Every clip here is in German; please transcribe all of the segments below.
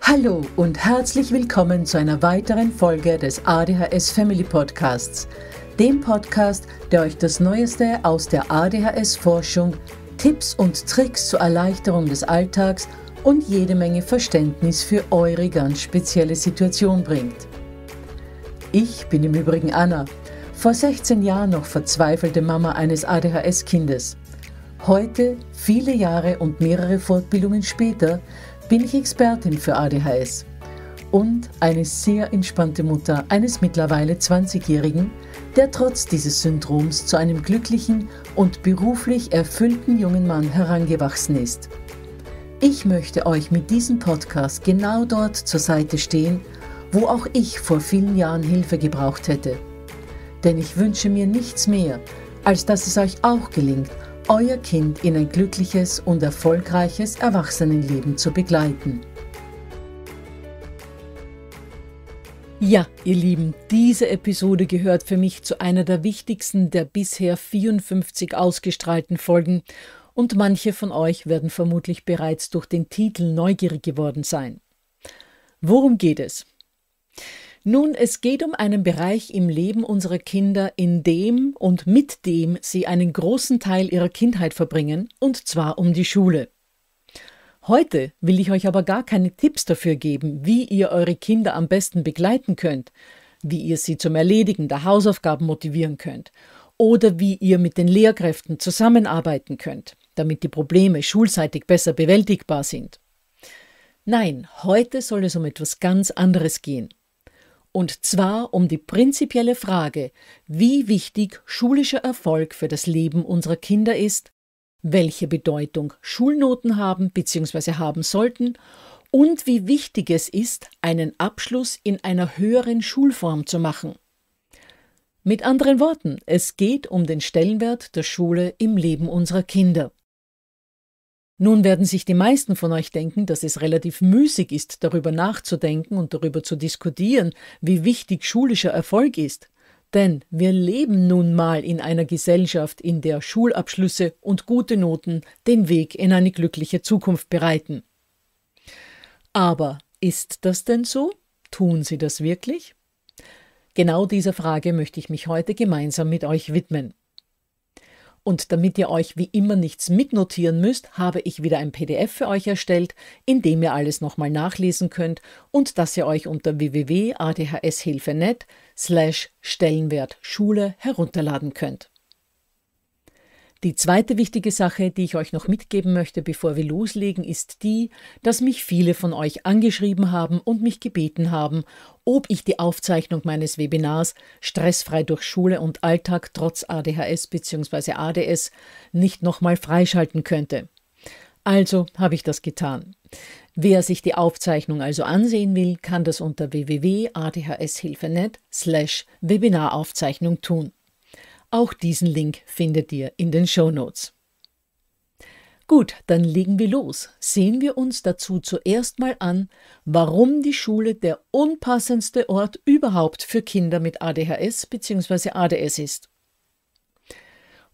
Hallo und herzlich willkommen zu einer weiteren Folge des ADHS Family Podcasts, dem Podcast, der euch das Neueste aus der ADHS-Forschung, Tipps und Tricks zur Erleichterung des Alltags und jede Menge Verständnis für eure ganz spezielle Situation bringt. Ich bin im Übrigen Anna, vor 16 Jahren noch verzweifelte Mama eines ADHS-Kindes. Heute, viele Jahre und mehrere Fortbildungen später, bin ich Expertin für ADHS und eine sehr entspannte Mutter eines mittlerweile 20-Jährigen, der trotz dieses Syndroms zu einem glücklichen und beruflich erfüllten jungen Mann herangewachsen ist. Ich möchte euch mit diesem Podcast genau dort zur Seite stehen, wo auch ich vor vielen Jahren Hilfe gebraucht hätte. Denn ich wünsche mir nichts mehr, als dass es euch auch gelingt, euer Kind in ein glückliches und erfolgreiches Erwachsenenleben zu begleiten. Ja, ihr Lieben, diese Episode gehört für mich zu einer der wichtigsten der bisher 54 ausgestrahlten Folgen und manche von euch werden vermutlich bereits durch den Titel neugierig geworden sein. Worum geht es? Nun, es geht um einen Bereich im Leben unserer Kinder, in dem und mit dem sie einen großen Teil ihrer Kindheit verbringen, und zwar um die Schule. Heute will ich euch aber gar keine Tipps dafür geben, wie ihr eure Kinder am besten begleiten könnt, wie ihr sie zum Erledigen der Hausaufgaben motivieren könnt oder wie ihr mit den Lehrkräften zusammenarbeiten könnt, damit die Probleme schulseitig besser bewältigbar sind. Nein, heute soll es um etwas ganz anderes gehen und zwar um die prinzipielle Frage, wie wichtig schulischer Erfolg für das Leben unserer Kinder ist, welche Bedeutung Schulnoten haben bzw. haben sollten und wie wichtig es ist, einen Abschluss in einer höheren Schulform zu machen. Mit anderen Worten, es geht um den Stellenwert der Schule im Leben unserer Kinder. Nun werden sich die meisten von euch denken, dass es relativ müßig ist, darüber nachzudenken und darüber zu diskutieren, wie wichtig schulischer Erfolg ist. Denn wir leben nun mal in einer Gesellschaft, in der Schulabschlüsse und gute Noten den Weg in eine glückliche Zukunft bereiten. Aber ist das denn so? Tun sie das wirklich? Genau dieser Frage möchte ich mich heute gemeinsam mit euch widmen. Und damit ihr euch wie immer nichts mitnotieren müsst, habe ich wieder ein PDF für euch erstellt, in dem ihr alles nochmal nachlesen könnt und das ihr euch unter www.adhshilfe.net slash Stellenwert Schule herunterladen könnt. Die zweite wichtige Sache, die ich euch noch mitgeben möchte, bevor wir loslegen, ist die, dass mich viele von euch angeschrieben haben und mich gebeten haben, ob ich die Aufzeichnung meines Webinars Stressfrei durch Schule und Alltag trotz ADHS bzw. ADS nicht nochmal freischalten könnte. Also habe ich das getan. Wer sich die Aufzeichnung also ansehen will, kann das unter www.adhshilfe.net slash Webinaraufzeichnung tun. Auch diesen Link findet ihr in den Show Notes. Gut, dann legen wir los. Sehen wir uns dazu zuerst mal an, warum die Schule der unpassendste Ort überhaupt für Kinder mit ADHS bzw. ADS ist.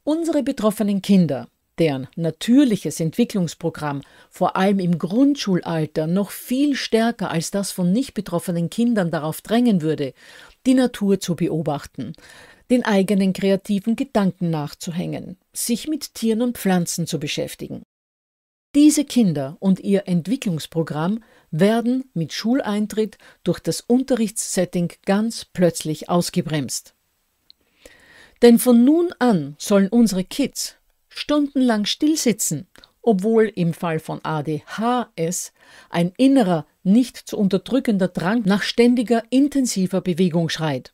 Unsere betroffenen Kinder, deren natürliches Entwicklungsprogramm vor allem im Grundschulalter noch viel stärker als das von nicht betroffenen Kindern darauf drängen würde, die Natur zu beobachten, den eigenen kreativen Gedanken nachzuhängen, sich mit Tieren und Pflanzen zu beschäftigen. Diese Kinder und ihr Entwicklungsprogramm werden mit Schuleintritt durch das Unterrichtssetting ganz plötzlich ausgebremst. Denn von nun an sollen unsere Kids stundenlang stillsitzen, obwohl im Fall von ADHS ein innerer, nicht zu unterdrückender Drang nach ständiger, intensiver Bewegung schreit.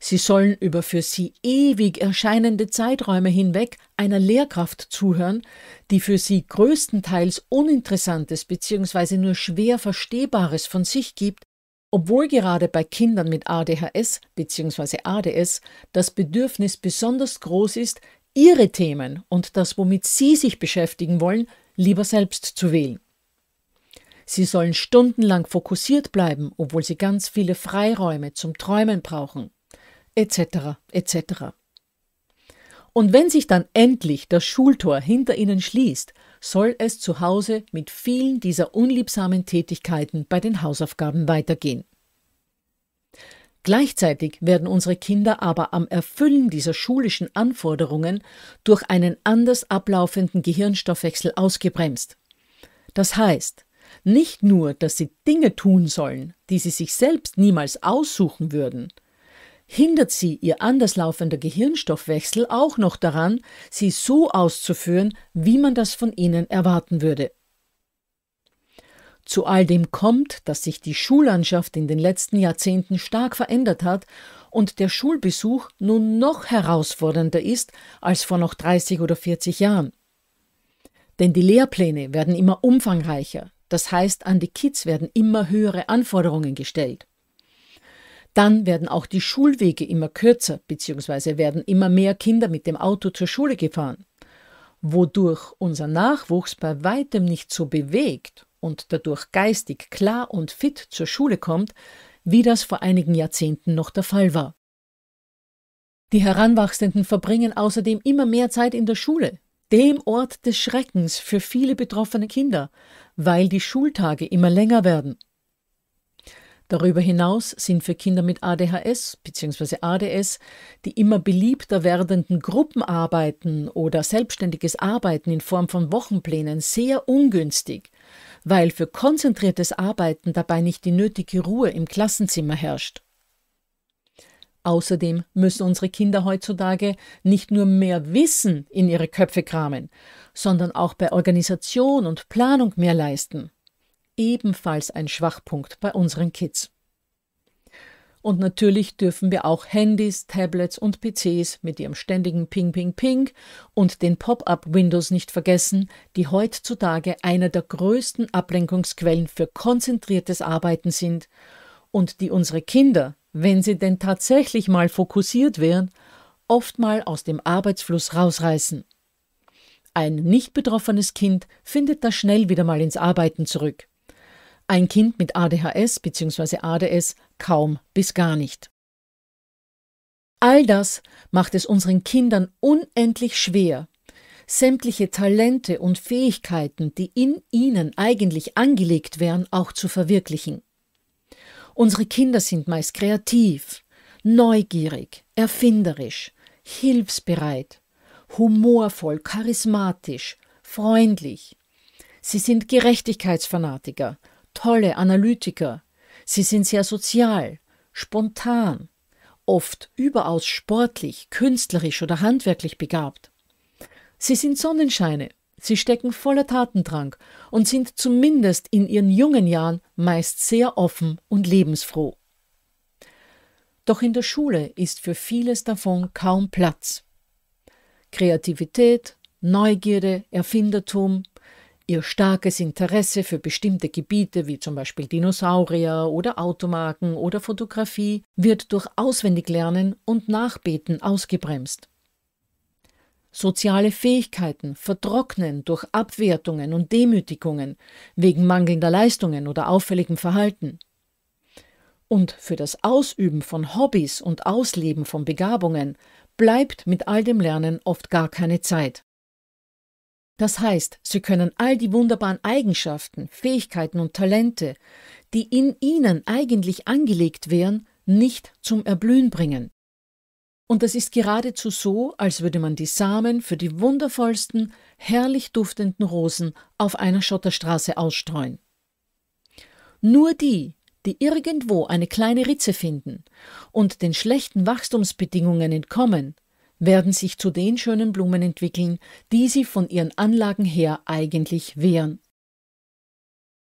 Sie sollen über für sie ewig erscheinende Zeiträume hinweg einer Lehrkraft zuhören, die für sie größtenteils Uninteressantes bzw. nur schwer Verstehbares von sich gibt, obwohl gerade bei Kindern mit ADHS bzw. ADS das Bedürfnis besonders groß ist, ihre Themen und das, womit sie sich beschäftigen wollen, lieber selbst zu wählen. Sie sollen stundenlang fokussiert bleiben, obwohl sie ganz viele Freiräume zum Träumen brauchen etc. etc. Und wenn sich dann endlich das Schultor hinter ihnen schließt, soll es zu Hause mit vielen dieser unliebsamen Tätigkeiten bei den Hausaufgaben weitergehen. Gleichzeitig werden unsere Kinder aber am Erfüllen dieser schulischen Anforderungen durch einen anders ablaufenden Gehirnstoffwechsel ausgebremst. Das heißt, nicht nur, dass sie Dinge tun sollen, die sie sich selbst niemals aussuchen würden, hindert sie ihr anders laufender Gehirnstoffwechsel auch noch daran, sie so auszuführen, wie man das von ihnen erwarten würde. Zu all dem kommt, dass sich die Schullandschaft in den letzten Jahrzehnten stark verändert hat und der Schulbesuch nun noch herausfordernder ist als vor noch 30 oder 40 Jahren. Denn die Lehrpläne werden immer umfangreicher, das heißt, an die Kids werden immer höhere Anforderungen gestellt. Dann werden auch die Schulwege immer kürzer bzw. werden immer mehr Kinder mit dem Auto zur Schule gefahren, wodurch unser Nachwuchs bei weitem nicht so bewegt und dadurch geistig klar und fit zur Schule kommt, wie das vor einigen Jahrzehnten noch der Fall war. Die Heranwachsenden verbringen außerdem immer mehr Zeit in der Schule, dem Ort des Schreckens für viele betroffene Kinder, weil die Schultage immer länger werden. Darüber hinaus sind für Kinder mit ADHS bzw. ADS die immer beliebter werdenden Gruppenarbeiten oder selbstständiges Arbeiten in Form von Wochenplänen sehr ungünstig, weil für konzentriertes Arbeiten dabei nicht die nötige Ruhe im Klassenzimmer herrscht. Außerdem müssen unsere Kinder heutzutage nicht nur mehr Wissen in ihre Köpfe kramen, sondern auch bei Organisation und Planung mehr leisten ebenfalls ein Schwachpunkt bei unseren Kids. Und natürlich dürfen wir auch Handys, Tablets und PCs mit ihrem ständigen Ping, Ping, Ping und den Pop-up-Windows nicht vergessen, die heutzutage einer der größten Ablenkungsquellen für konzentriertes Arbeiten sind und die unsere Kinder, wenn sie denn tatsächlich mal fokussiert wären, oft mal aus dem Arbeitsfluss rausreißen. Ein nicht betroffenes Kind findet da schnell wieder mal ins Arbeiten zurück ein Kind mit ADHS bzw. ADS kaum bis gar nicht. All das macht es unseren Kindern unendlich schwer, sämtliche Talente und Fähigkeiten, die in ihnen eigentlich angelegt wären, auch zu verwirklichen. Unsere Kinder sind meist kreativ, neugierig, erfinderisch, hilfsbereit, humorvoll, charismatisch, freundlich. Sie sind Gerechtigkeitsfanatiker, tolle Analytiker. Sie sind sehr sozial, spontan, oft überaus sportlich, künstlerisch oder handwerklich begabt. Sie sind Sonnenscheine, sie stecken voller Tatendrang und sind zumindest in ihren jungen Jahren meist sehr offen und lebensfroh. Doch in der Schule ist für vieles davon kaum Platz. Kreativität, Neugierde, Erfindertum, Ihr starkes Interesse für bestimmte Gebiete wie zum Beispiel Dinosaurier oder Automarken oder Fotografie wird durch Auswendiglernen und Nachbeten ausgebremst. Soziale Fähigkeiten vertrocknen durch Abwertungen und Demütigungen wegen mangelnder Leistungen oder auffälligem Verhalten. Und für das Ausüben von Hobbys und Ausleben von Begabungen bleibt mit all dem Lernen oft gar keine Zeit. Das heißt, sie können all die wunderbaren Eigenschaften, Fähigkeiten und Talente, die in ihnen eigentlich angelegt wären, nicht zum Erblühen bringen. Und das ist geradezu so, als würde man die Samen für die wundervollsten, herrlich duftenden Rosen auf einer Schotterstraße ausstreuen. Nur die, die irgendwo eine kleine Ritze finden und den schlechten Wachstumsbedingungen entkommen, werden sich zu den schönen Blumen entwickeln, die sie von ihren Anlagen her eigentlich wären.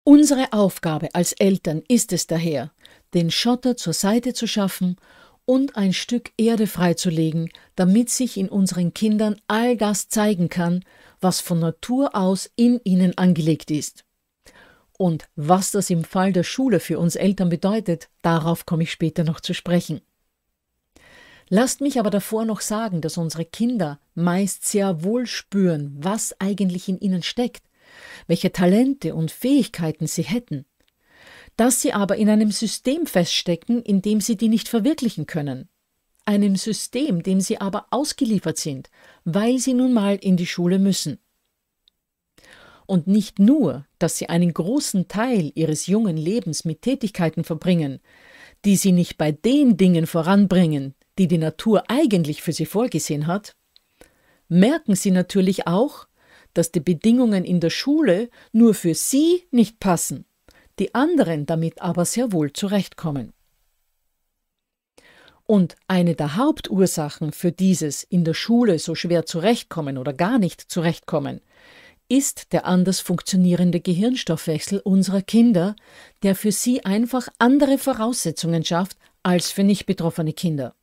Unsere Aufgabe als Eltern ist es daher, den Schotter zur Seite zu schaffen und ein Stück Erde freizulegen, damit sich in unseren Kindern all das zeigen kann, was von Natur aus in ihnen angelegt ist. Und was das im Fall der Schule für uns Eltern bedeutet, darauf komme ich später noch zu sprechen. Lasst mich aber davor noch sagen, dass unsere Kinder meist sehr wohl spüren, was eigentlich in ihnen steckt, welche Talente und Fähigkeiten sie hätten, dass sie aber in einem System feststecken, in dem sie die nicht verwirklichen können, einem System, dem sie aber ausgeliefert sind, weil sie nun mal in die Schule müssen. Und nicht nur, dass sie einen großen Teil ihres jungen Lebens mit Tätigkeiten verbringen, die sie nicht bei den Dingen voranbringen, die die Natur eigentlich für sie vorgesehen hat, merken sie natürlich auch, dass die Bedingungen in der Schule nur für sie nicht passen, die anderen damit aber sehr wohl zurechtkommen. Und eine der Hauptursachen für dieses in der Schule so schwer zurechtkommen oder gar nicht zurechtkommen, ist der anders funktionierende Gehirnstoffwechsel unserer Kinder, der für sie einfach andere Voraussetzungen schafft als für nicht betroffene Kinder.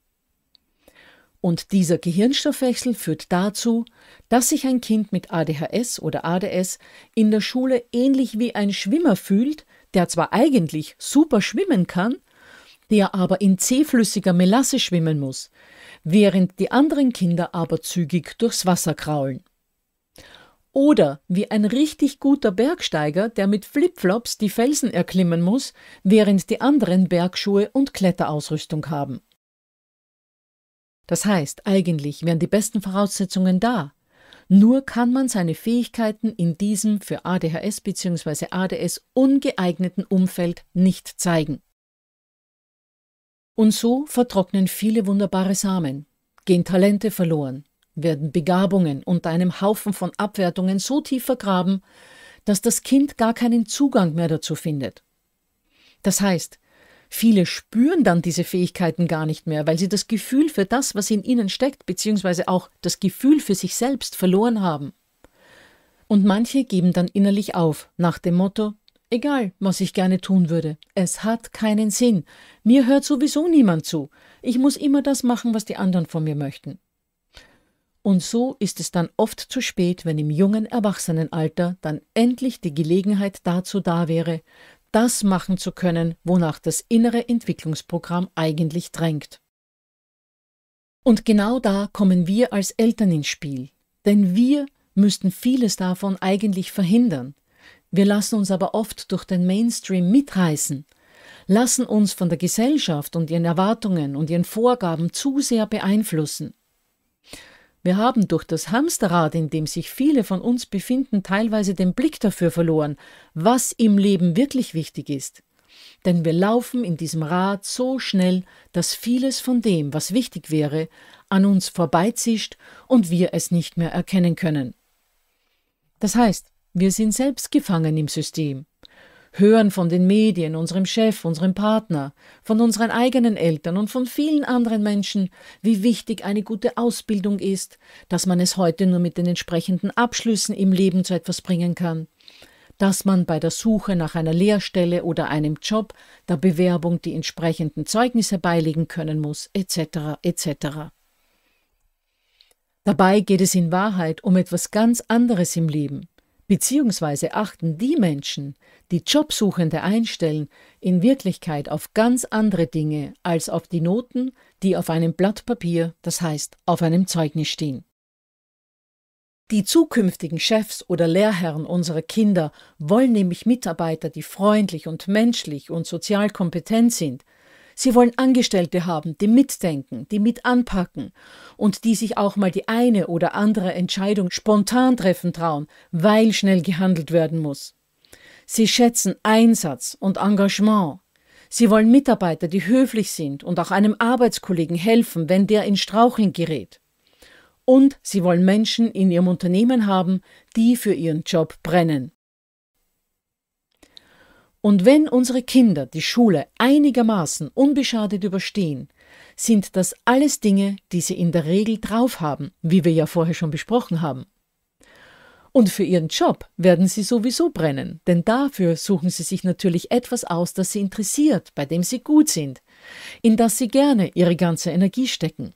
Und dieser Gehirnstoffwechsel führt dazu, dass sich ein Kind mit ADHS oder ADS in der Schule ähnlich wie ein Schwimmer fühlt, der zwar eigentlich super schwimmen kann, der aber in zähflüssiger Melasse schwimmen muss, während die anderen Kinder aber zügig durchs Wasser kraulen. Oder wie ein richtig guter Bergsteiger, der mit Flipflops die Felsen erklimmen muss, während die anderen Bergschuhe und Kletterausrüstung haben. Das heißt, eigentlich wären die besten Voraussetzungen da. Nur kann man seine Fähigkeiten in diesem für ADHS bzw. ADS ungeeigneten Umfeld nicht zeigen. Und so vertrocknen viele wunderbare Samen, gehen Talente verloren, werden Begabungen unter einem Haufen von Abwertungen so tief vergraben, dass das Kind gar keinen Zugang mehr dazu findet. Das heißt, Viele spüren dann diese Fähigkeiten gar nicht mehr, weil sie das Gefühl für das, was in ihnen steckt, beziehungsweise auch das Gefühl für sich selbst verloren haben. Und manche geben dann innerlich auf, nach dem Motto, egal, was ich gerne tun würde, es hat keinen Sinn, mir hört sowieso niemand zu, ich muss immer das machen, was die anderen von mir möchten. Und so ist es dann oft zu spät, wenn im jungen Erwachsenenalter dann endlich die Gelegenheit dazu da wäre, das machen zu können, wonach das innere Entwicklungsprogramm eigentlich drängt. Und genau da kommen wir als Eltern ins Spiel, denn wir müssten vieles davon eigentlich verhindern. Wir lassen uns aber oft durch den Mainstream mitreißen, lassen uns von der Gesellschaft und ihren Erwartungen und ihren Vorgaben zu sehr beeinflussen. Wir haben durch das Hamsterrad, in dem sich viele von uns befinden, teilweise den Blick dafür verloren, was im Leben wirklich wichtig ist. Denn wir laufen in diesem Rad so schnell, dass vieles von dem, was wichtig wäre, an uns vorbeizischt und wir es nicht mehr erkennen können. Das heißt, wir sind selbst gefangen im System hören von den Medien, unserem Chef, unserem Partner, von unseren eigenen Eltern und von vielen anderen Menschen, wie wichtig eine gute Ausbildung ist, dass man es heute nur mit den entsprechenden Abschlüssen im Leben zu etwas bringen kann, dass man bei der Suche nach einer Lehrstelle oder einem Job der Bewerbung die entsprechenden Zeugnisse beilegen können muss, etc. etc. Dabei geht es in Wahrheit um etwas ganz anderes im Leben. Beziehungsweise achten die Menschen, die Jobsuchende einstellen, in Wirklichkeit auf ganz andere Dinge als auf die Noten, die auf einem Blatt Papier, das heißt auf einem Zeugnis stehen. Die zukünftigen Chefs oder Lehrherren unserer Kinder wollen nämlich Mitarbeiter, die freundlich und menschlich und sozial kompetent sind, Sie wollen Angestellte haben, die mitdenken, die mit anpacken und die sich auch mal die eine oder andere Entscheidung spontan treffen trauen, weil schnell gehandelt werden muss. Sie schätzen Einsatz und Engagement. Sie wollen Mitarbeiter, die höflich sind und auch einem Arbeitskollegen helfen, wenn der in Straucheln gerät. Und sie wollen Menschen in ihrem Unternehmen haben, die für ihren Job brennen. Und wenn unsere Kinder die Schule einigermaßen unbeschadet überstehen, sind das alles Dinge, die sie in der Regel drauf haben, wie wir ja vorher schon besprochen haben. Und für ihren Job werden sie sowieso brennen, denn dafür suchen sie sich natürlich etwas aus, das sie interessiert, bei dem sie gut sind, in das sie gerne ihre ganze Energie stecken.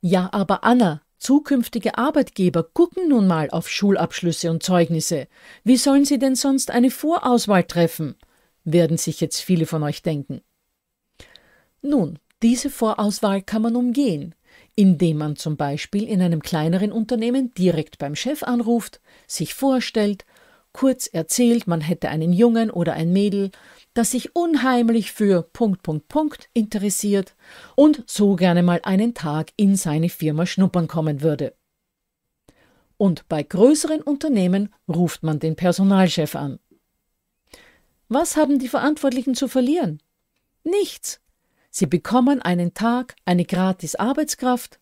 Ja, aber Anna, Zukünftige Arbeitgeber gucken nun mal auf Schulabschlüsse und Zeugnisse. Wie sollen sie denn sonst eine Vorauswahl treffen? werden sich jetzt viele von euch denken. Nun, diese Vorauswahl kann man umgehen, indem man zum Beispiel in einem kleineren Unternehmen direkt beim Chef anruft, sich vorstellt, kurz erzählt, man hätte einen Jungen oder ein Mädel, das sich unheimlich für Punkt, Punkt, Punkt interessiert und so gerne mal einen Tag in seine Firma schnuppern kommen würde. Und bei größeren Unternehmen ruft man den Personalchef an. Was haben die Verantwortlichen zu verlieren? Nichts. Sie bekommen einen Tag, eine gratis Arbeitskraft,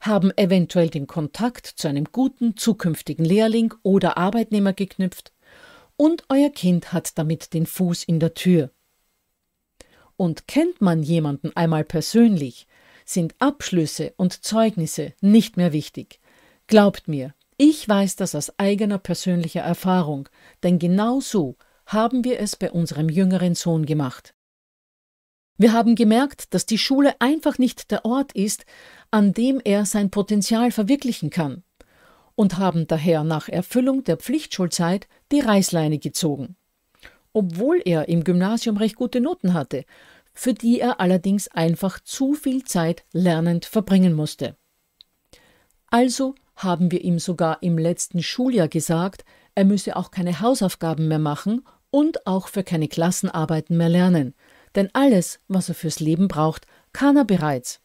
haben eventuell den Kontakt zu einem guten zukünftigen Lehrling oder Arbeitnehmer geknüpft und euer Kind hat damit den Fuß in der Tür. Und kennt man jemanden einmal persönlich, sind Abschlüsse und Zeugnisse nicht mehr wichtig. Glaubt mir, ich weiß das aus eigener persönlicher Erfahrung, denn genau so haben wir es bei unserem jüngeren Sohn gemacht. Wir haben gemerkt, dass die Schule einfach nicht der Ort ist, an dem er sein Potenzial verwirklichen kann und haben daher nach Erfüllung der Pflichtschulzeit die Reißleine gezogen. Obwohl er im Gymnasium recht gute Noten hatte, für die er allerdings einfach zu viel Zeit lernend verbringen musste. Also haben wir ihm sogar im letzten Schuljahr gesagt, er müsse auch keine Hausaufgaben mehr machen und auch für keine Klassenarbeiten mehr lernen, denn alles, was er fürs Leben braucht, kann er bereits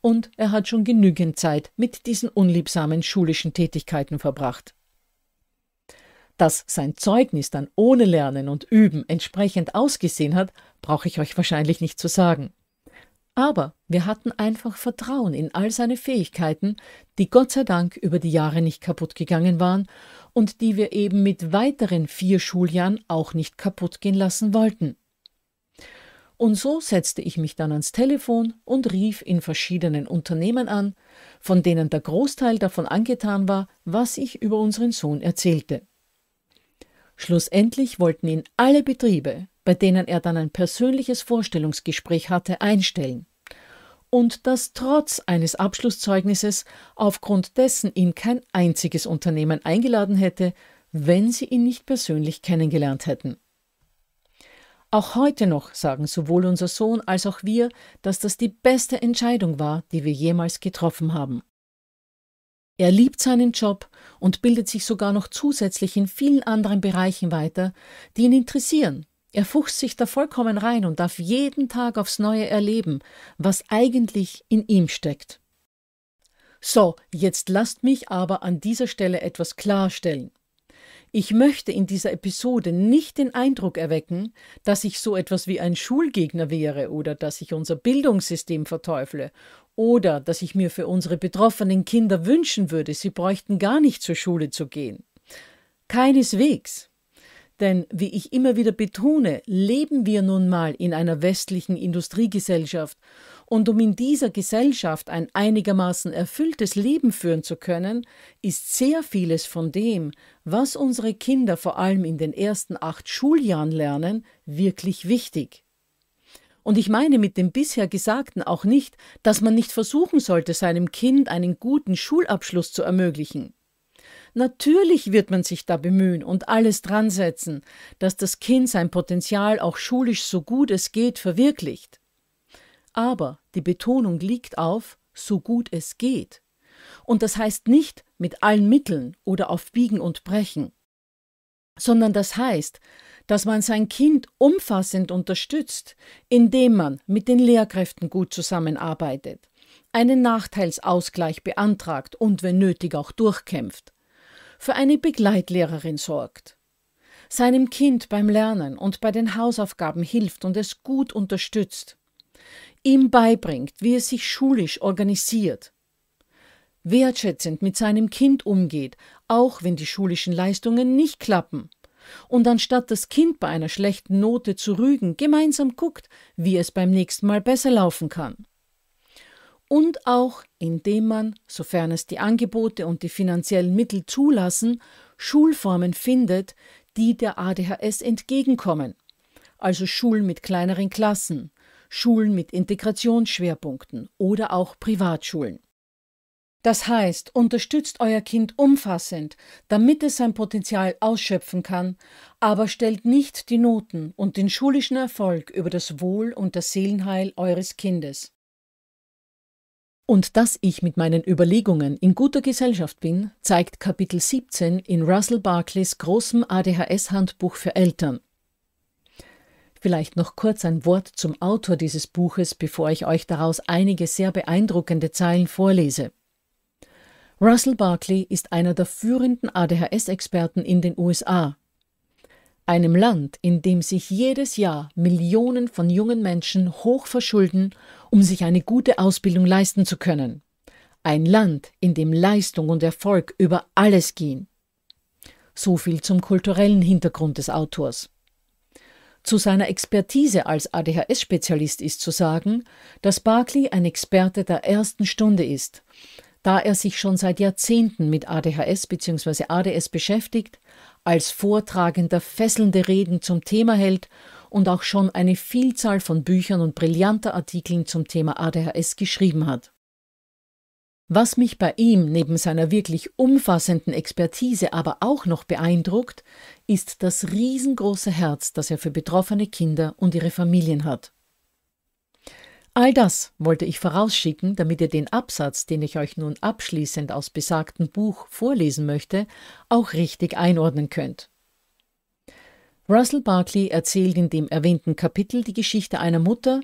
und er hat schon genügend Zeit mit diesen unliebsamen schulischen Tätigkeiten verbracht. Dass sein Zeugnis dann ohne Lernen und Üben entsprechend ausgesehen hat, brauche ich euch wahrscheinlich nicht zu sagen. Aber wir hatten einfach Vertrauen in all seine Fähigkeiten, die Gott sei Dank über die Jahre nicht kaputt gegangen waren und die wir eben mit weiteren vier Schuljahren auch nicht kaputt gehen lassen wollten. Und so setzte ich mich dann ans Telefon und rief in verschiedenen Unternehmen an, von denen der Großteil davon angetan war, was ich über unseren Sohn erzählte. Schlussendlich wollten ihn alle Betriebe, bei denen er dann ein persönliches Vorstellungsgespräch hatte, einstellen. Und das trotz eines Abschlusszeugnisses, aufgrund dessen ihn kein einziges Unternehmen eingeladen hätte, wenn sie ihn nicht persönlich kennengelernt hätten. Auch heute noch sagen sowohl unser Sohn als auch wir, dass das die beste Entscheidung war, die wir jemals getroffen haben. Er liebt seinen Job und bildet sich sogar noch zusätzlich in vielen anderen Bereichen weiter, die ihn interessieren. Er fuchst sich da vollkommen rein und darf jeden Tag aufs Neue erleben, was eigentlich in ihm steckt. So, jetzt lasst mich aber an dieser Stelle etwas klarstellen. Ich möchte in dieser Episode nicht den Eindruck erwecken, dass ich so etwas wie ein Schulgegner wäre oder dass ich unser Bildungssystem verteufle oder dass ich mir für unsere betroffenen Kinder wünschen würde, sie bräuchten gar nicht zur Schule zu gehen. Keineswegs. Denn, wie ich immer wieder betone, leben wir nun mal in einer westlichen Industriegesellschaft und um in dieser Gesellschaft ein einigermaßen erfülltes Leben führen zu können, ist sehr vieles von dem, was unsere Kinder vor allem in den ersten acht Schuljahren lernen, wirklich wichtig. Und ich meine mit dem bisher Gesagten auch nicht, dass man nicht versuchen sollte, seinem Kind einen guten Schulabschluss zu ermöglichen. Natürlich wird man sich da bemühen und alles dran setzen, dass das Kind sein Potenzial auch schulisch so gut es geht verwirklicht aber die Betonung liegt auf so gut es geht. Und das heißt nicht mit allen Mitteln oder auf Biegen und Brechen, sondern das heißt, dass man sein Kind umfassend unterstützt, indem man mit den Lehrkräften gut zusammenarbeitet, einen Nachteilsausgleich beantragt und wenn nötig auch durchkämpft, für eine Begleitlehrerin sorgt, seinem Kind beim Lernen und bei den Hausaufgaben hilft und es gut unterstützt, ihm beibringt, wie er sich schulisch organisiert, wertschätzend mit seinem Kind umgeht, auch wenn die schulischen Leistungen nicht klappen, und anstatt das Kind bei einer schlechten Note zu rügen, gemeinsam guckt, wie es beim nächsten Mal besser laufen kann. Und auch, indem man, sofern es die Angebote und die finanziellen Mittel zulassen, Schulformen findet, die der ADHS entgegenkommen, also Schulen mit kleineren Klassen, Schulen mit Integrationsschwerpunkten oder auch Privatschulen. Das heißt, unterstützt euer Kind umfassend, damit es sein Potenzial ausschöpfen kann, aber stellt nicht die Noten und den schulischen Erfolg über das Wohl und das Seelenheil eures Kindes. Und dass ich mit meinen Überlegungen in guter Gesellschaft bin, zeigt Kapitel 17 in Russell Barclays großem ADHS-Handbuch für Eltern. Vielleicht noch kurz ein Wort zum Autor dieses Buches, bevor ich euch daraus einige sehr beeindruckende Zeilen vorlese. Russell Barkley ist einer der führenden ADHS-Experten in den USA. Einem Land, in dem sich jedes Jahr Millionen von jungen Menschen hoch verschulden, um sich eine gute Ausbildung leisten zu können. Ein Land, in dem Leistung und Erfolg über alles gehen. So viel zum kulturellen Hintergrund des Autors. Zu seiner Expertise als ADHS-Spezialist ist zu sagen, dass Barclay ein Experte der ersten Stunde ist. Da er sich schon seit Jahrzehnten mit ADHS bzw. ADS beschäftigt, als Vortragender fesselnde Reden zum Thema hält und auch schon eine Vielzahl von Büchern und brillanter Artikeln zum Thema ADHS geschrieben hat. Was mich bei ihm neben seiner wirklich umfassenden Expertise aber auch noch beeindruckt, ist das riesengroße Herz, das er für betroffene Kinder und ihre Familien hat. All das wollte ich vorausschicken, damit ihr den Absatz, den ich euch nun abschließend aus besagtem Buch vorlesen möchte, auch richtig einordnen könnt. Russell Barkley erzählt in dem erwähnten Kapitel die Geschichte einer Mutter,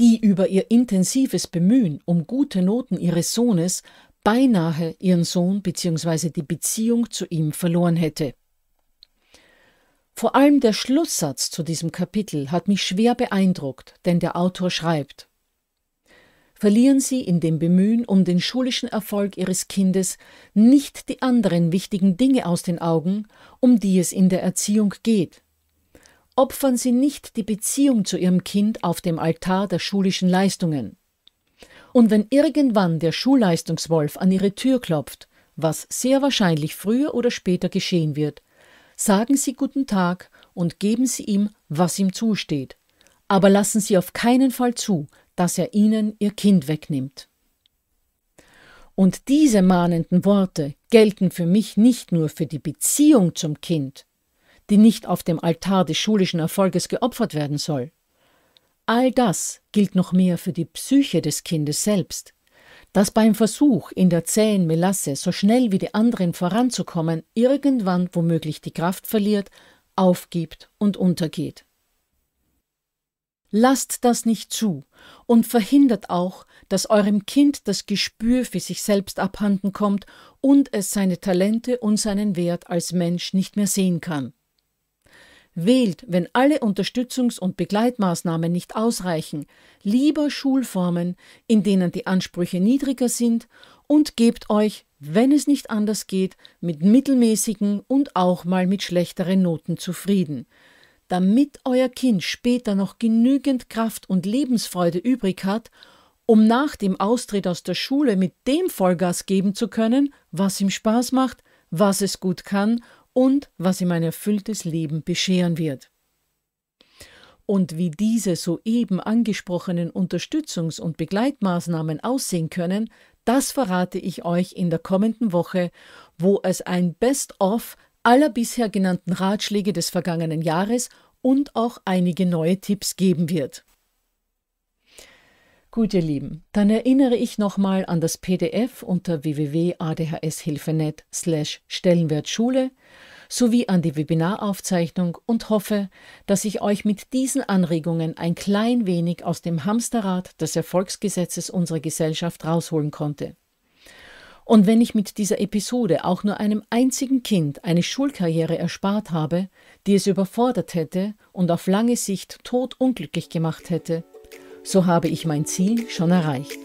die über ihr intensives Bemühen um gute Noten ihres Sohnes beinahe ihren Sohn bzw. die Beziehung zu ihm verloren hätte. Vor allem der Schlusssatz zu diesem Kapitel hat mich schwer beeindruckt, denn der Autor schreibt Verlieren Sie in dem Bemühen um den schulischen Erfolg Ihres Kindes nicht die anderen wichtigen Dinge aus den Augen, um die es in der Erziehung geht opfern sie nicht die Beziehung zu ihrem Kind auf dem Altar der schulischen Leistungen. Und wenn irgendwann der Schulleistungswolf an ihre Tür klopft, was sehr wahrscheinlich früher oder später geschehen wird, sagen Sie guten Tag und geben Sie ihm, was ihm zusteht. Aber lassen Sie auf keinen Fall zu, dass er Ihnen Ihr Kind wegnimmt. Und diese mahnenden Worte gelten für mich nicht nur für die Beziehung zum Kind, die nicht auf dem Altar des schulischen Erfolges geopfert werden soll. All das gilt noch mehr für die Psyche des Kindes selbst, das beim Versuch, in der zähen Melasse so schnell wie die anderen voranzukommen, irgendwann womöglich die Kraft verliert, aufgibt und untergeht. Lasst das nicht zu und verhindert auch, dass eurem Kind das Gespür für sich selbst abhanden kommt und es seine Talente und seinen Wert als Mensch nicht mehr sehen kann. Wählt, wenn alle Unterstützungs- und Begleitmaßnahmen nicht ausreichen, lieber Schulformen, in denen die Ansprüche niedriger sind und gebt euch, wenn es nicht anders geht, mit mittelmäßigen und auch mal mit schlechteren Noten zufrieden. Damit euer Kind später noch genügend Kraft und Lebensfreude übrig hat, um nach dem Austritt aus der Schule mit dem Vollgas geben zu können, was ihm Spaß macht, was es gut kann und was ihm ein erfülltes Leben bescheren wird. Und wie diese soeben angesprochenen Unterstützungs- und Begleitmaßnahmen aussehen können, das verrate ich euch in der kommenden Woche, wo es ein Best-of aller bisher genannten Ratschläge des vergangenen Jahres und auch einige neue Tipps geben wird. Gut, ihr Lieben, dann erinnere ich nochmal an das PDF unter www.adhshilfe.net slash Stellenwertschule sowie an die Webinaraufzeichnung und hoffe, dass ich euch mit diesen Anregungen ein klein wenig aus dem Hamsterrad des Erfolgsgesetzes unserer Gesellschaft rausholen konnte. Und wenn ich mit dieser Episode auch nur einem einzigen Kind eine Schulkarriere erspart habe, die es überfordert hätte und auf lange Sicht todunglücklich gemacht hätte, so habe ich mein Ziel schon erreicht.